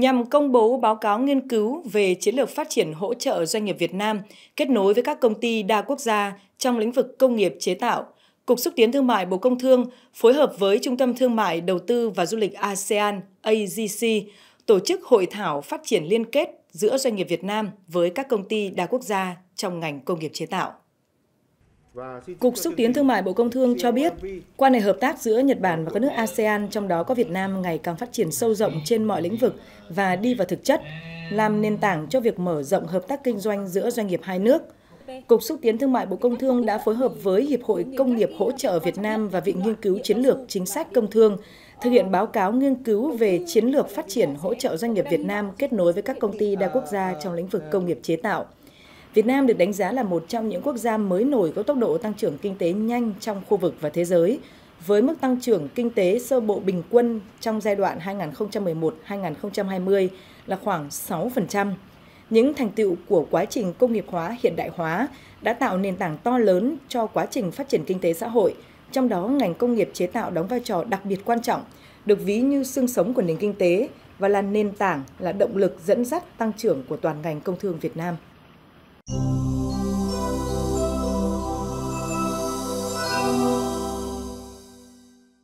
nhằm công bố báo cáo nghiên cứu về chiến lược phát triển hỗ trợ doanh nghiệp Việt Nam kết nối với các công ty đa quốc gia trong lĩnh vực công nghiệp chế tạo. Cục xúc tiến thương mại Bộ Công Thương phối hợp với Trung tâm Thương mại Đầu tư và Du lịch ASEAN AGC tổ chức hội thảo phát triển liên kết giữa doanh nghiệp Việt Nam với các công ty đa quốc gia trong ngành công nghiệp chế tạo. Cục xúc tiến thương mại Bộ Công Thương cho biết, quan hệ hợp tác giữa Nhật Bản và các nước ASEAN, trong đó có Việt Nam, ngày càng phát triển sâu rộng trên mọi lĩnh vực và đi vào thực chất, làm nền tảng cho việc mở rộng hợp tác kinh doanh giữa doanh nghiệp hai nước. Cục xúc tiến thương mại Bộ Công Thương đã phối hợp với Hiệp hội Công nghiệp hỗ trợ Việt Nam và Viện Nghiên cứu Chiến lược Chính sách Công Thương thực hiện báo cáo nghiên cứu về chiến lược phát triển hỗ trợ doanh nghiệp Việt Nam kết nối với các công ty đa quốc gia trong lĩnh vực công nghiệp chế tạo – Việt Nam được đánh giá là một trong những quốc gia mới nổi có tốc độ tăng trưởng kinh tế nhanh trong khu vực và thế giới, với mức tăng trưởng kinh tế sơ bộ bình quân trong giai đoạn 2011-2020 là khoảng 6%. Những thành tựu của quá trình công nghiệp hóa hiện đại hóa đã tạo nền tảng to lớn cho quá trình phát triển kinh tế xã hội, trong đó ngành công nghiệp chế tạo đóng vai trò đặc biệt quan trọng, được ví như xương sống của nền kinh tế và là nền tảng, là động lực dẫn dắt tăng trưởng của toàn ngành công thương Việt Nam.